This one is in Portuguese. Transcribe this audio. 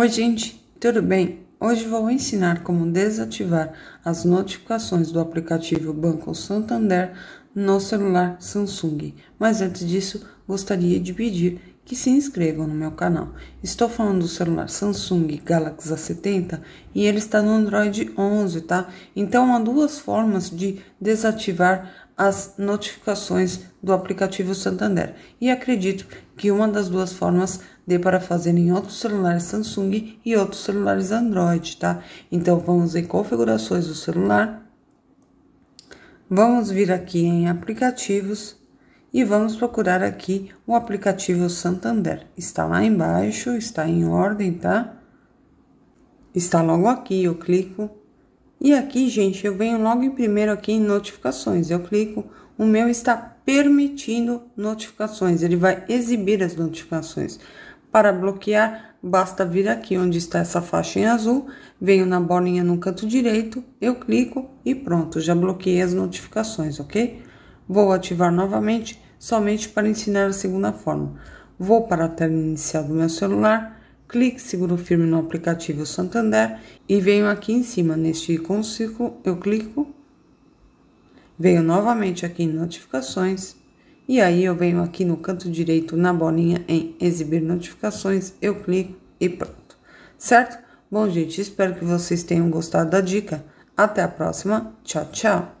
Oi, gente, tudo bem? Hoje vou ensinar como desativar as notificações do aplicativo Banco Santander no celular Samsung. Mas antes disso, gostaria de pedir que se inscrevam no meu canal. Estou falando do celular Samsung Galaxy A70 e ele está no Android 11, tá? Então há duas formas de desativar as notificações do aplicativo Santander. E acredito que uma das duas formas dê para fazer em outros celulares Samsung e outros celulares Android, tá? Então vamos em configurações do celular Vamos vir aqui em aplicativos e vamos procurar aqui o aplicativo Santander. Está lá embaixo, está em ordem, tá? Está logo aqui, eu clico. E aqui, gente, eu venho logo em primeiro aqui em notificações. Eu clico, o meu está permitindo notificações, ele vai exibir as notificações. Para bloquear, basta vir aqui onde está essa faixa em azul, venho na bolinha no canto direito, eu clico e pronto, já bloqueei as notificações, ok? Vou ativar novamente, somente para ensinar a segunda forma. Vou para a tela inicial do meu celular, clique, seguro firme no aplicativo Santander e venho aqui em cima, neste ícone círculo, eu clico, venho novamente aqui em notificações, e aí eu venho aqui no canto direito na bolinha em exibir notificações, eu clico e pronto. Certo? Bom, gente, espero que vocês tenham gostado da dica. Até a próxima. Tchau, tchau.